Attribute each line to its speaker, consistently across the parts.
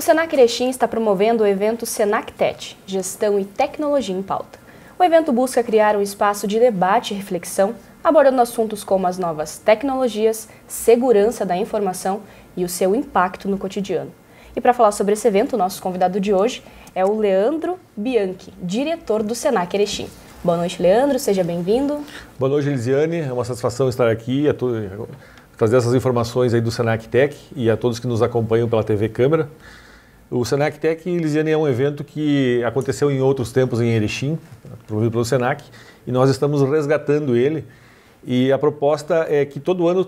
Speaker 1: O Senac Erechim está promovendo o evento SenacTech, Gestão e Tecnologia em Pauta. O evento busca criar um espaço de debate e reflexão, abordando assuntos como as novas tecnologias, segurança da informação e o seu impacto no cotidiano. E para falar sobre esse evento, o nosso convidado de hoje é o Leandro Bianchi, diretor do Senac Erechim. Boa noite, Leandro, seja bem-vindo.
Speaker 2: Boa noite, Elisiane. É uma satisfação estar aqui, a trazer essas informações aí do Senac Tech e a todos que nos acompanham pela TV Câmara. O Senac Tech, Lisiane, é um evento que aconteceu em outros tempos em Erechim, promovido pelo Senac, e nós estamos resgatando ele. E a proposta é que todo ano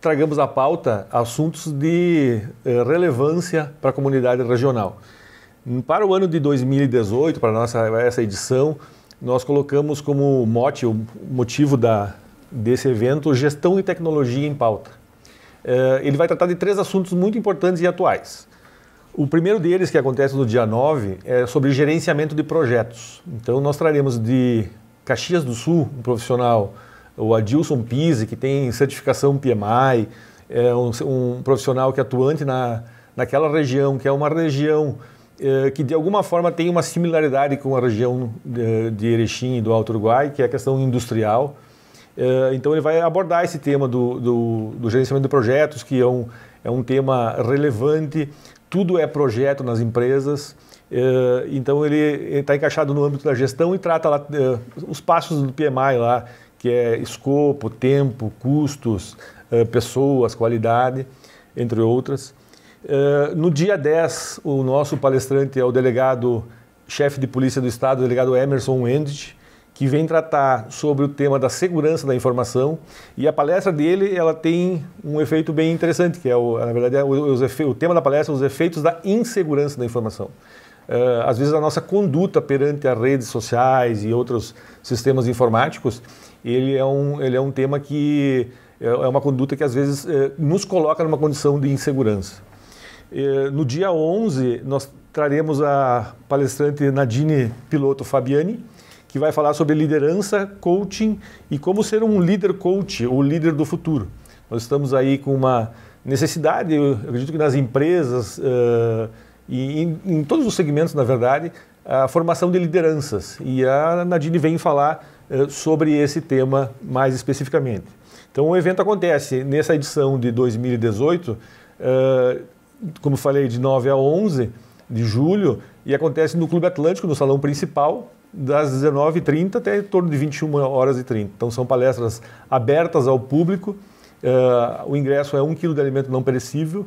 Speaker 2: tragamos à pauta assuntos de eh, relevância para a comunidade regional. Para o ano de 2018, para nossa essa edição, nós colocamos como mote, o motivo da, desse evento, gestão e tecnologia em pauta. Eh, ele vai tratar de três assuntos muito importantes e atuais. O primeiro deles, que acontece no dia 9, é sobre gerenciamento de projetos. Então, nós traremos de Caxias do Sul um profissional, o Adilson Pise, que tem certificação PMI, é um, um, profissional que é atuante na, naquela região, que é uma região é, que de alguma forma tem uma similaridade com a região de, é, de Erechim e do Alto Uruguai, que é a questão industrial. É, então, ele vai abordar esse tema do, do, do gerenciamento de projetos, que é um, é um tema relevante tudo é projeto nas empresas. Eh, então ele está encaixado no âmbito da gestão e trata lá, eh, os passos do PMI lá, que é escopo, tempo, custos, eh, pessoas, qualidade, entre outras. No dia 10, o nosso palestrante é o delegado chefe de polícia do estado, o delegado Emerson Wendt, que vem tratar sobre o tema da segurança da informação. E a palestra dele ela tem um efeito bem interessante, que é, o, na verdade, é o, o tema da palestra é os efeitos da insegurança da informação. Uh, às vezes a nossa conduta perante as redes sociais e outros sistemas informáticos, ele é um, ele é um tema que é, é uma conduta que às vezes eh, nos coloca numa condição de insegurança. Eh, no dia 11, nós traremos a palestrante Nadine Piloto Fabiani, que vai falar sobre liderança, coaching e como ser um líder coach ou líder do futuro. Nós estamos aí com uma necessidade, eu acredito que nas empresas uh, e em, em, todos os segmentos, na verdade, a formação de lideranças. E a Nadine vem falar uh, sobre esse tema mais especificamente. Então, o evento acontece nessa edição de 2018, uh, eh, como falei, de 9 a 11 de julho, e acontece no Clube Atlântico, no salão principal, das 19h30 até em torno de 21 horas e 30. Então são palestras abertas ao público. Uh, o ingresso é um quilo de alimento não perecível.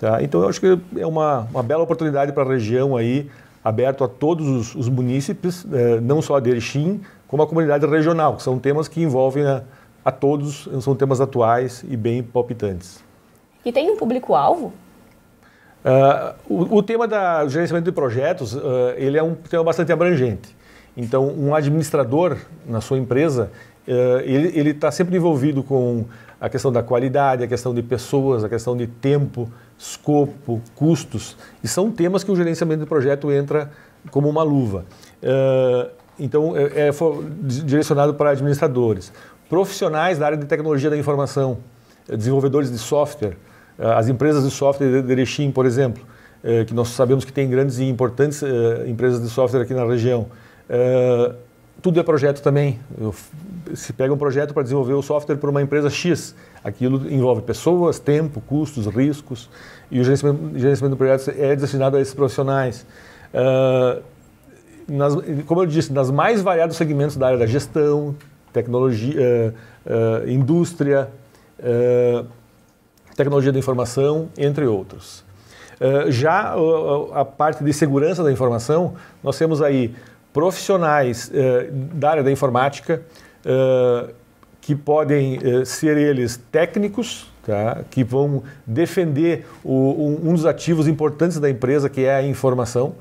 Speaker 2: Tá? Então eu acho que é uma, uma bela oportunidade para a região aí, aberto a todos os, os munícipes, uh, não só a Erechim, como a comunidade regional, que são temas que envolvem a, a todos, são temas atuais e bem palpitantes.
Speaker 1: E tem um público-alvo?
Speaker 2: Uh, o, o, tema do gerenciamento de projetos, ele é um tema bastante abrangente. Então, um administrador na sua empresa, eh, ele está sempre envolvido com a questão da qualidade, a questão de pessoas, a questão de tempo, escopo, custos. E são temas que o gerenciamento de projeto entra como uma luva. Eh, então, é, é direcionado para administradores. Profissionais da área de tecnologia da informação, eh, desenvolvedores de software, as empresas de software de Erechim, por exemplo, que nós sabemos que tem grandes e importantes empresas de software aqui na região. Eh, tudo é projeto também. Se pega um projeto para desenvolver o software para uma empresa X, aquilo envolve pessoas, tempo, custos, riscos, e o gerenciamento, gerenciamento do projeto é destinado a esses profissionais. Uh, nas, como eu disse, nas mais variados segmentos da área da gestão, tecnologia, uh, eh, uh, indústria, tecnologia da informação, entre outros. já a parte de segurança da informação, nós temos aí profissionais eh, da área da informática, eh, que podem eh, ser eles técnicos, tá? que vão defender o, um, um, dos ativos importantes da empresa, que é a informação,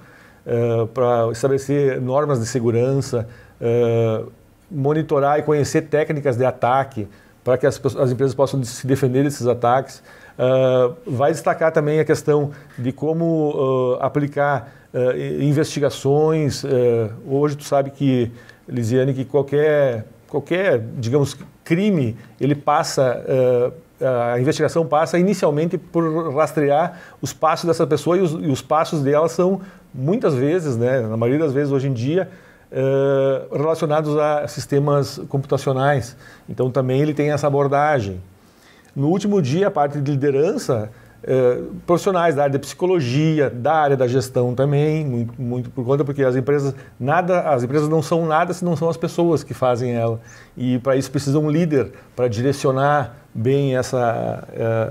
Speaker 2: para estabelecer normas de segurança, monitorar e conhecer técnicas de ataque, para que as, as, empresas possam se defender desses ataques. vai destacar também a questão de como aplicar eh, investigações. Eh, hoje tu sabe que, Lisiane, que qualquer, qualquer digamos, crime, ele passa eh, a investigação passa inicialmente por rastrear os passos dessa pessoa e os, e os, passos dela são muitas vezes, né, na maioria das vezes hoje em dia, relacionados a sistemas computacionais. Então também ele tem essa abordagem. No último dia, a parte de liderança é, profissionais da área de psicologia, da área da gestão também, muito, muito, por conta porque as empresas nada, as empresas não são nada se não são as pessoas que fazem ela. E para isso precisa um líder para direcionar bem essa,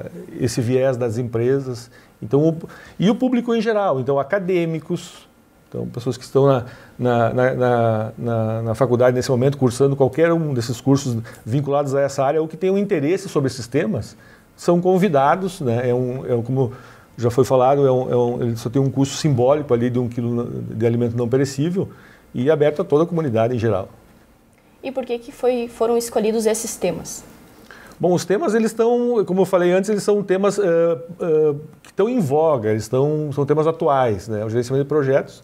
Speaker 2: uh, esse viés das empresas. Então, o, e o público em geral, então acadêmicos, então pessoas que estão na, na, na, na, na faculdade nesse momento cursando qualquer um desses cursos vinculados a essa área ou que tenham um interesse sobre esses temas são convidados, né? é, um, é um, como já foi falado, é um, é um, ele só tem um custo simbólico ali de um quilo de alimento não perecível e é aberto a toda a comunidade em geral.
Speaker 1: E por que, que foi, foram escolhidos esses temas?
Speaker 2: Bom, os temas, eles estão, como eu falei antes, eles são temas uh, uh, que estão em voga, eles estão, são temas atuais, né? O gerenciamento de projetos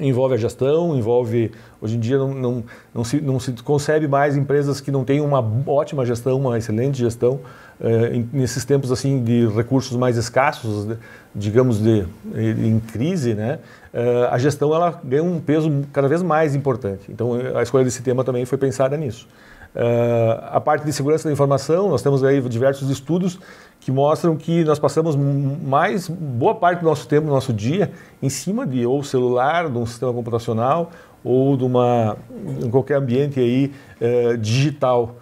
Speaker 2: envolve a gestão, envolve hoje em dia não, não, não, se, não se concebe mais empresas que não têm uma ótima gestão, uma excelente gestão eh, nesses tempos assim de recursos mais escassos, digamos de em crise, né? Eh, a gestão ela ganha um peso cada vez mais importante. Então a escolha desse tema também foi pensada nisso. Eh, a parte de segurança da informação, nós temos aí diversos estudos que mostram que nós passamos mais boa parte do nosso tempo, do nosso dia, em cima de ou celular, de um sistema computacional ou de uma em qualquer ambiente aí eh, digital.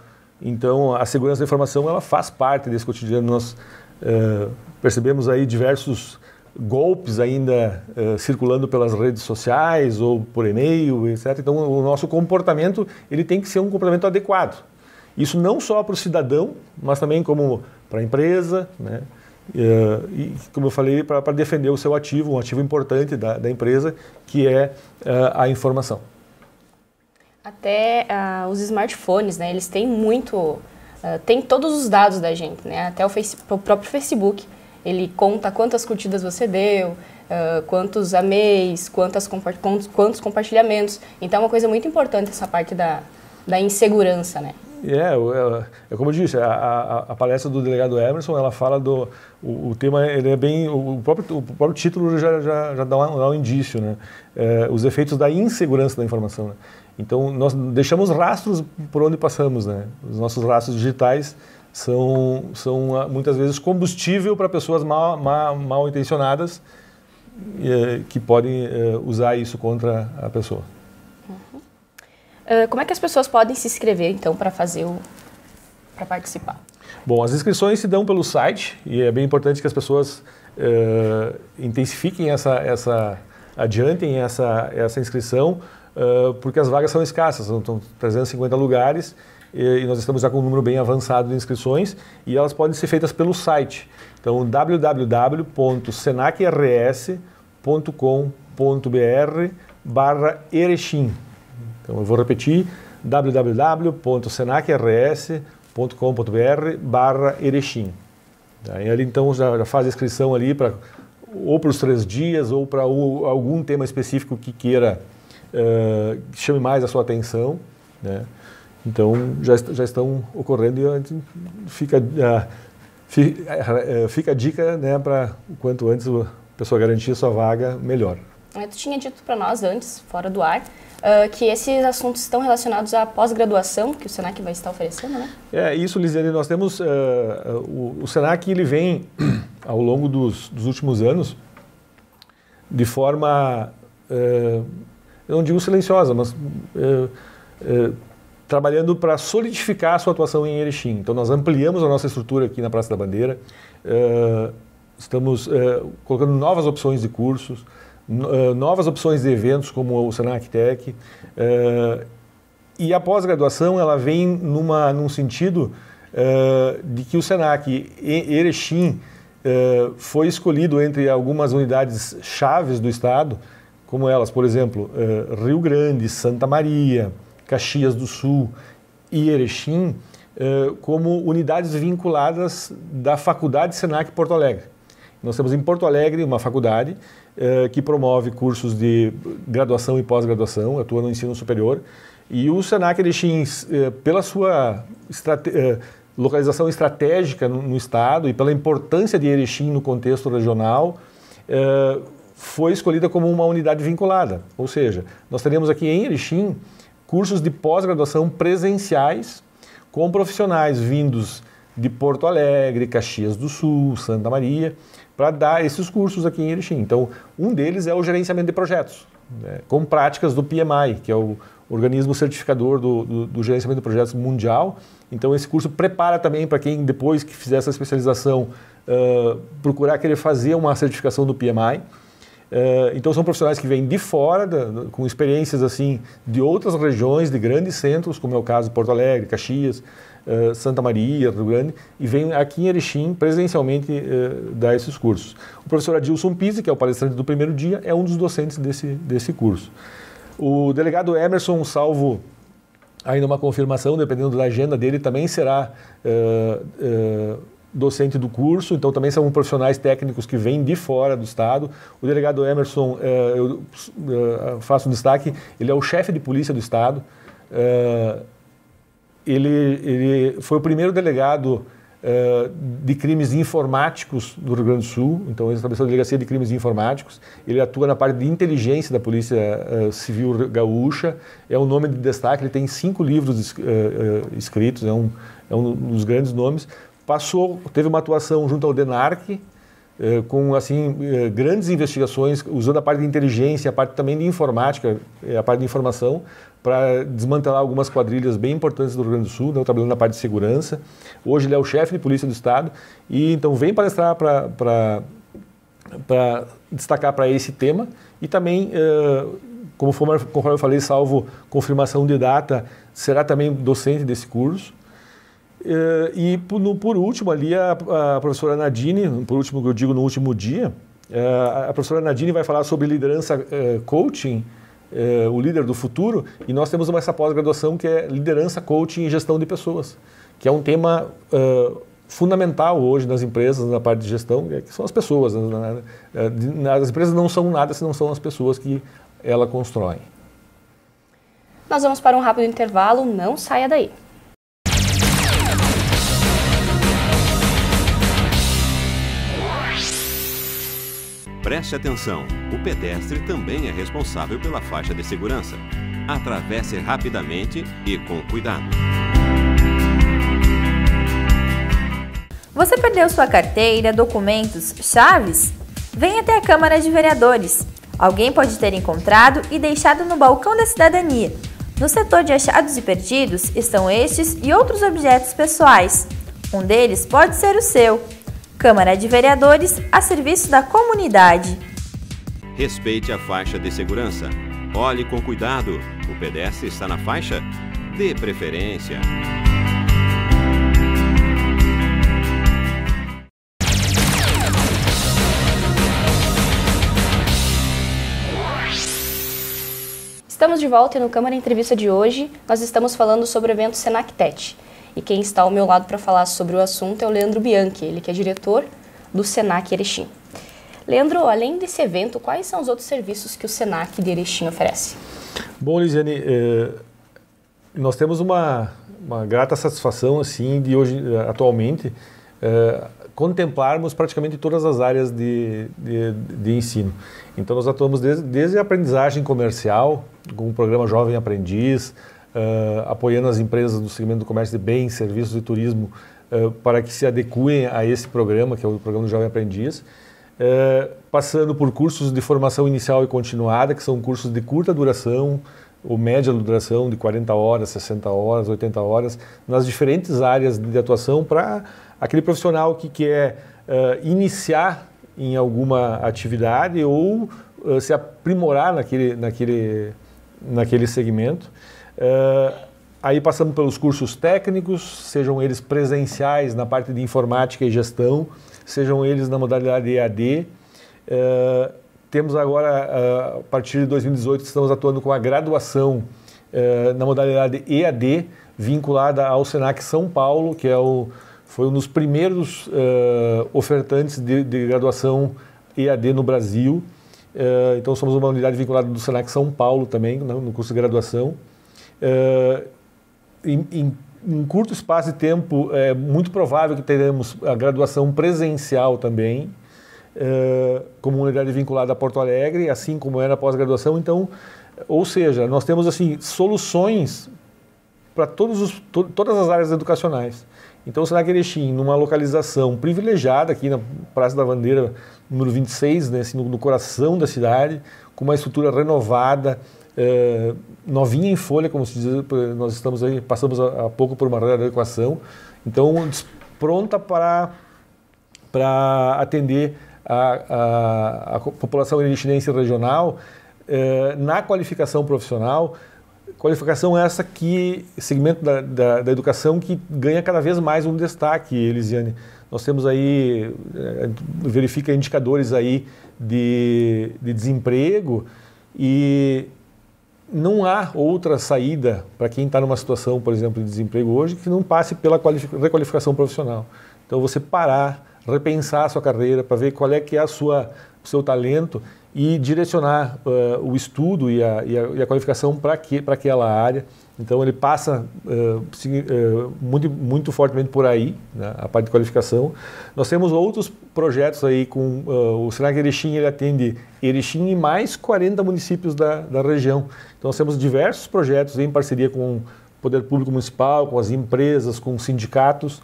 Speaker 2: Então, a segurança da informação ela faz parte desse cotidiano. Nós eh, percebemos aí diversos golpes ainda eh, circulando pelas redes sociais ou por e-mail, etc. Então, o nosso comportamento ele tem que ser um comportamento adequado. Isso não só para o cidadão, mas também como para a empresa, né? Eh, e, como eu falei, para defender o seu ativo, um ativo importante da, da empresa, que é eh, a informação.
Speaker 1: Até uh, os smartphones, né? Eles têm muito, uh, têm todos os dados da gente, né? Até o, face, o próprio Facebook, ele conta quantas curtidas você deu, Uh, quantos ameis, quantos, quantos, compartilhamentos. Então é uma coisa muito importante essa parte da, da insegurança, né?
Speaker 2: É, é, é como eu disse, a, a, a, palestra do delegado Emerson, ela fala do... O, o tema, ele é bem... O próprio, o próprio título já, já, já dá, um, dá um indício, né? É, os efeitos da insegurança da informação, né? Então, nós deixamos rastros por onde passamos, né? Os nossos rastros digitais são, são ah, muitas vezes combustível para pessoas mal, mal, mal intencionadas eh, que podem eh, usar isso contra a pessoa.
Speaker 1: Ah, como é que as pessoas podem se inscrever, então, para fazer o... para participar?
Speaker 2: Bom, as inscrições se dão pelo site e é bem importante que as pessoas uh, intensifiquem essa, essa, adiantem essa, essa inscrição, uh, porque as vagas são escassas, são, são 350 lugares e, e, nós estamos já com um número bem avançado de inscrições e elas podem ser feitas pelo site. Então, www.senacrs.com.br barra Erechim. Então eu vou repetir, www.senacrs.com.br Erechim. Aí ali então já, já faz a inscrição ali para ou para os três dias ou para algum tema específico que queira uh, chame mais a sua atenção, né? Então já, já estão ocorrendo e fica eh, fica a dica né para quanto antes a pessoa garantir a sua vaga melhor.
Speaker 1: É, tu tinha dito para nós antes fora do ar uh, que esses assuntos estão relacionados à pós-graduação que o Senac vai estar oferecendo, né?
Speaker 2: É, isso, Lisiane, nós temos... Uh, o, o, Senac, ele vem, ao longo dos, dos últimos anos, de forma, uh, eu não digo silenciosa, mas trabalhando para solidificar a sua atuação em Erechim. Então, nós ampliamos a nossa estrutura aqui na Praça da Bandeira, estamos colocando novas opções de cursos, eh, novas opções de eventos como o Senac Tech. Eh, e a pós-graduação ela vem numa, num sentido eh, de que o Senac Erechim foi escolhido entre algumas unidades chaves do Estado, como elas, por exemplo, Rio Grande, Santa Maria, Caxias do Sul e Erechim, como unidades vinculadas da Faculdade Senac Porto Alegre. Nós temos em Porto Alegre uma faculdade eh, que promove cursos de graduação e pós-graduação, atua no ensino superior. E o Senac de eh, pela sua estrate eh, localização estratégica no, no, estado e pela importância de Erechim no contexto regional, eh, foi escolhida como uma unidade vinculada. Ou seja, nós teremos aqui em Erechim cursos de pós-graduação presenciais com profissionais vindos de Porto Alegre, Caxias do Sul, Santa Maria, para dar esses cursos aqui em Erechim. Então, um deles é o gerenciamento de projetos, né, com práticas do PMI, que é o organismo certificador do, do, do gerenciamento de projetos mundial. Então, esse curso prepara também para quem, depois que fizer essa especialização, uh, procurar querer fazer uma certificação do PMI. Eh, então são profissionais que vêm de fora, com experiências assim de outras regiões, de grandes centros, como é o caso de Porto Alegre, Caxias, eh, Santa Maria, Rio Grande, e vêm aqui em Erechim presencialmente eh, dar esses cursos. O professor Adilson Pise, que é o palestrante do primeiro dia, é um dos docentes desse, desse curso. O delegado Emerson Salvo ainda uma confirmação, dependendo da agenda dele, também será uh, uh, docente do curso, então também são profissionais técnicos que vêm de fora do Estado. O delegado Emerson, eh, eu eh, faço um destaque, ele é o chefe de polícia do Estado. Eh, ele, ele foi o primeiro delegado de crimes informáticos do Rio Grande do Sul, então ele estabeleceu a Delegacia de Crimes Informáticos. Ele atua na parte de inteligência da Polícia Civil Gaúcha, é um nome de destaque, ele tem cinco livros escritos, é um, é um dos grandes nomes. Passou, teve uma atuação junto ao DENARC, eh, com assim eh, grandes investigações, usando a parte de inteligência, a parte também de informática, eh, a parte de informação, para desmantelar algumas quadrilhas bem importantes do Rio Grande do Sul, né, trabalhando na parte de segurança. Hoje ele é o chefe de polícia do Estado, e então vem palestrar para destacar para esse tema e também eh, como conforme eu falei, salvo confirmação de data, será também docente desse curso. Eh, e, por, último, ali, a, professora Nadine, por último que eu digo no último dia, eh, a professora Nadine vai falar sobre liderança eh, coaching, o líder do futuro, e nós temos uma essa pós-graduação que é liderança coaching e gestão de pessoas, que é um tema fundamental hoje nas empresas, na parte de gestão, que é, são as pessoas. Né, as empresas não são nada se não são as pessoas que ela constroem.
Speaker 1: Nós vamos para um rápido intervalo, não saia daí.
Speaker 2: Preste atenção: o pedestre também é responsável pela faixa de segurança. Atravesse rapidamente e com cuidado.
Speaker 1: Você perdeu sua carteira, documentos, chaves? Venha até a Câmara de Vereadores. Alguém pode ter encontrado e deixado no balcão da cidadania. No setor de achados e perdidos estão estes e outros objetos pessoais. Um deles pode ser o seu. Câmara de Vereadores a serviço da comunidade.
Speaker 2: Respeite a faixa de segurança. Olhe com cuidado. O pedestre está na faixa? Dê preferência.
Speaker 1: Estamos de volta no Câmara Entrevista de hoje. Nós estamos falando sobre o evento Senactet. E quem está ao meu lado para falar sobre o assunto é o Leandro Bianchi, ele que é diretor do Senac Erechim. Leandro, além desse evento, quais são os outros serviços que o Senac de Erechim oferece?
Speaker 2: Bom, Lisiane, eh, nós temos uma, uma grata satisfação assim de hoje, eh, atualmente, eh, contemplarmos praticamente todas as áreas de, de, de ensino. Então, nós atuamos desde, desde a aprendizagem comercial, com o programa Jovem Aprendiz, uh, apoiando as empresas do segmento do comércio de bens, serviços e turismo uh, para que se adequem a esse programa, que é o programa do Jovem Aprendiz, uh, passando por cursos de formação inicial e continuada, que são cursos de curta duração, ou média duração de 40 horas, 60 horas, 80 horas, nas diferentes áreas de atuação para aquele profissional que quer uh, iniciar em alguma atividade ou uh, se aprimorar naquele, naquele, naquele segmento. Uh, aí passando pelos cursos técnicos, sejam eles presenciais na parte de informática e gestão, sejam eles na modalidade EAD. Uh, eh, temos agora, uh, a partir de 2018, estamos atuando com a graduação na modalidade EAD, vinculada ao SENAC São Paulo, que é o, foi um dos primeiros ofertantes de, de graduação EAD no Brasil. então, somos uma unidade vinculada do SENAC São Paulo também, no curso de graduação. Eh, em, em, em, curto espaço de tempo, é muito provável que teremos a graduação presencial também, eh, como unidade vinculada a Porto Alegre, assim como era a pós-graduação. Então, ou seja, nós temos assim soluções para todos to, todas as áreas educacionais. Então, o Senac Erechim, numa localização privilegiada aqui na Praça da Bandeira, número 26, né, assim, no, no coração da cidade, com uma estrutura renovada, eh, novinha em folha, como se diz, nós estamos aí, passamos há pouco por uma readequação, então pronta para, para atender a, a, a população indígena regional eh, na qualificação profissional, qualificação essa que, segmento da, da, da, educação que ganha cada vez mais um destaque, Elisiane. Nós temos aí, eh, verifica indicadores aí de, de desemprego e não há outra saída para quem está numa situação, por exemplo, de desemprego hoje, que não passe pela requalificação profissional. Então, você parar, repensar a sua carreira para ver qual é que é a sua, o seu talento e direcionar uh, o estudo e a, e a, e a qualificação para aquela área. Então ele passa uh, muito, muito fortemente por aí, né, a parte de qualificação. Nós temos outros projetos aí com uh, o Senac Erechim, ele atende Erechim e mais 40 municípios da, da região. Então nós temos diversos projetos em parceria com o Poder Público Municipal, com as empresas, com sindicatos,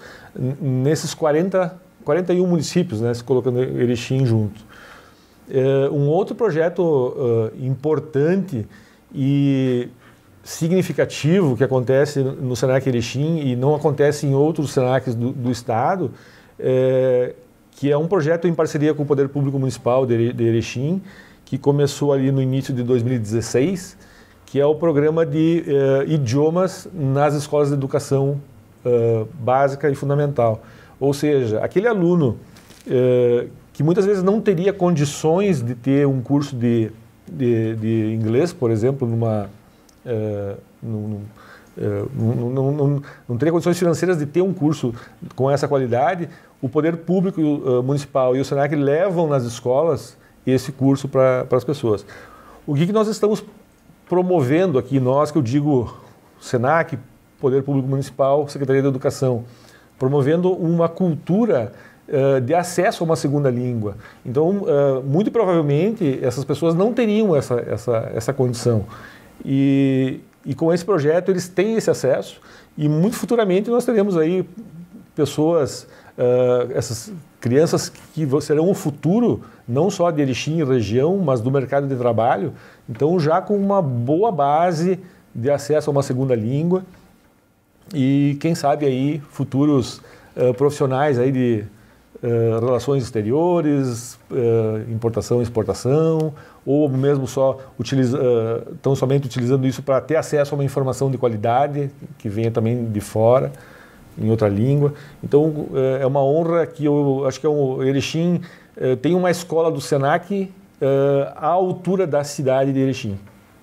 Speaker 2: nesses 40, 41 municípios, né, se colocando Erechim junto. Uh, um outro projeto importante e significativo que acontece no Senac Erechim e não acontece em outros Senacs do, do Estado, é, que é um projeto em parceria com o Poder Público Municipal de, de Erechim, que começou ali no início de 2016, que é o programa de eh, idiomas nas escolas de educação eh, básica e fundamental. Ou seja, aquele aluno que muitas vezes não teria condições de ter um curso de, de, de inglês, por exemplo, numa não, não, não, não, teria condições financeiras de ter um curso com essa qualidade. O poder público uh, municipal e o SENAC levam nas escolas esse curso para as pessoas. O que, que nós estamos promovendo aqui, nós que eu digo SENAC, Poder Público Municipal, Secretaria da Educação, promovendo uma cultura uh, de acesso a uma segunda língua. Então, uh, muito provavelmente, essas pessoas não teriam essa, essa, essa condição. E, e com esse projeto eles têm esse acesso e muito futuramente nós teremos aí pessoas, uh, essas crianças que serão o futuro não só de Erechim e região, mas do mercado de trabalho. Então já com uma boa base de acesso a uma segunda língua e quem sabe aí futuros uh, profissionais aí de eh, relações exteriores, uh, importação e exportação, ou mesmo só utiliza, uh, tão somente utilizando isso para ter acesso a uma informação de qualidade que venha também de fora, em outra língua. Então é uma honra que eu acho que é Erechim tem uma escola do Senac à altura da cidade de Erechim,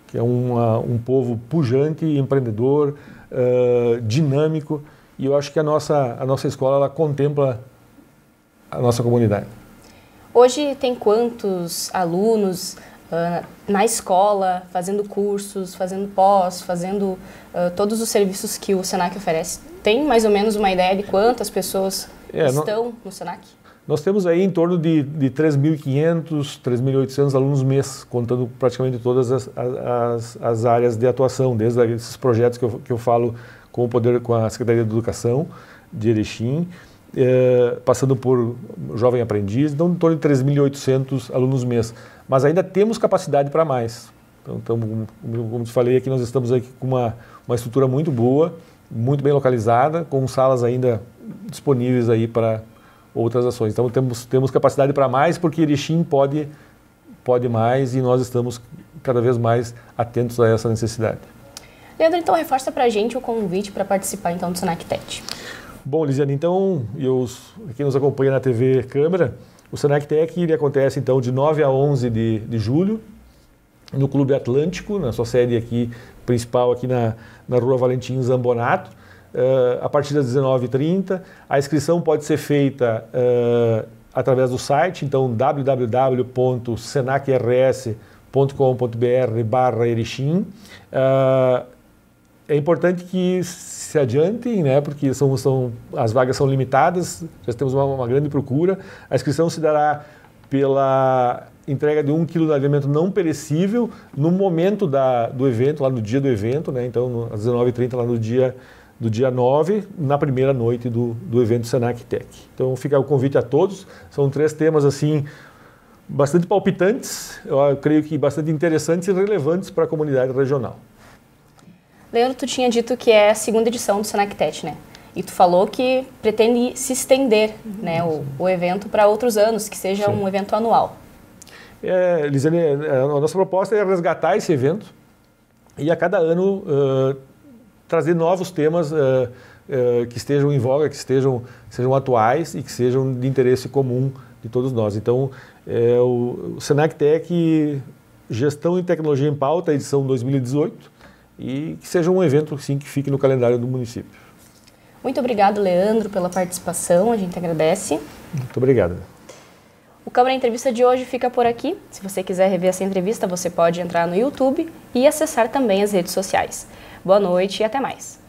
Speaker 2: que é uma, um povo pujante, empreendedor, dinâmico. E eu acho que a nossa, a nossa escola ela contempla a nossa comunidade.
Speaker 1: Hoje tem quantos alunos uh, na escola, fazendo cursos, fazendo pós, fazendo uh, todos os serviços que o SENAC oferece? Tem mais ou menos uma ideia de quantas pessoas é, estão no, SENAC?
Speaker 2: Nós temos aí em torno de, de 3.500, 3.800 alunos mês, contando praticamente todas as, as, as, áreas de atuação, desde esses projetos que eu, que eu falo com o poder, com a Secretaria de Educação de Erechim, eh, passando por jovem aprendiz, então em torno de 3.800 alunos mês. Mas ainda temos capacidade para mais. Então, tamo, como te falei, aqui nós estamos aqui com uma, uma estrutura muito boa, muito bem localizada, com salas ainda disponíveis aí para outras ações. Então temos, temos capacidade para mais porque Erechim pode, pode mais e nós estamos cada vez mais atentos a essa necessidade.
Speaker 1: Leandro, então reforça para a gente o convite para participar então do Tech.
Speaker 2: Bom, Lisiane, então, e os, quem nos acompanha na TV Câmara, o Senac Tech ele acontece então de 9 a 11 de, de julho, no Clube Atlântico, na sua sede aqui principal aqui na, na Rua Valentim Zambonato, uh, a partir das 19h30. A inscrição pode ser feita uh, através do site, então www.senacrs.com.br barra Erechim. Uh, é importante que se adiantem, né, porque são, são, as vagas são limitadas, já temos uma, uma grande procura. A inscrição se dará pela entrega de um quilo de alimento não perecível no momento da, do evento, lá no dia do evento, né? então no, às 19h30, lá no dia, do dia 9, na primeira noite do, do evento Senac Tech. Então fica o convite a todos, são três temas assim bastante palpitantes, eu creio que bastante interessantes e relevantes para a comunidade regional.
Speaker 1: Leandro, tu tinha dito que é a segunda edição do SenacTech, né? E tu falou que pretende se estender uhum. né, o, o evento para outros anos, que seja Sim. um evento anual.
Speaker 2: É, Lisane, é, a nossa proposta é resgatar esse evento e a cada ano uh, trazer novos temas uh, uh, que estejam em voga, que estejam sejam atuais e que sejam de interesse comum de todos nós. Então, é, o, o Senac Tech Gestão e Tecnologia em Pauta, edição 2018, e que seja um evento sim que fique no calendário do município.
Speaker 1: Muito obrigado, Leandro, pela participação. A gente agradece.
Speaker 2: Muito obrigado.
Speaker 1: O Câmara Entrevista de hoje fica por aqui. Se você quiser rever essa entrevista, você pode entrar no YouTube e acessar também as redes sociais. Boa noite e até mais.